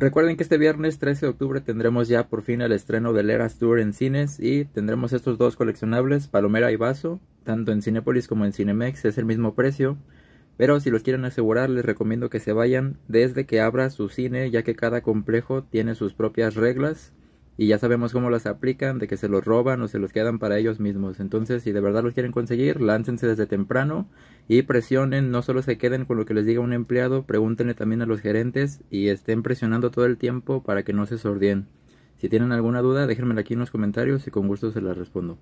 Recuerden que este viernes 13 de octubre tendremos ya por fin el estreno de Lera's Tour en cines y tendremos estos dos coleccionables, Palomera y Vaso, tanto en Cinepolis como en Cinemex, es el mismo precio. Pero si los quieren asegurar, les recomiendo que se vayan desde que abra su cine, ya que cada complejo tiene sus propias reglas y ya sabemos cómo las aplican, de que se los roban o se los quedan para ellos mismos. Entonces, si de verdad los quieren conseguir, láncense desde temprano y presionen, no solo se queden con lo que les diga un empleado, pregúntenle también a los gerentes y estén presionando todo el tiempo para que no se sordien. Si tienen alguna duda, déjenmela aquí en los comentarios y con gusto se la respondo.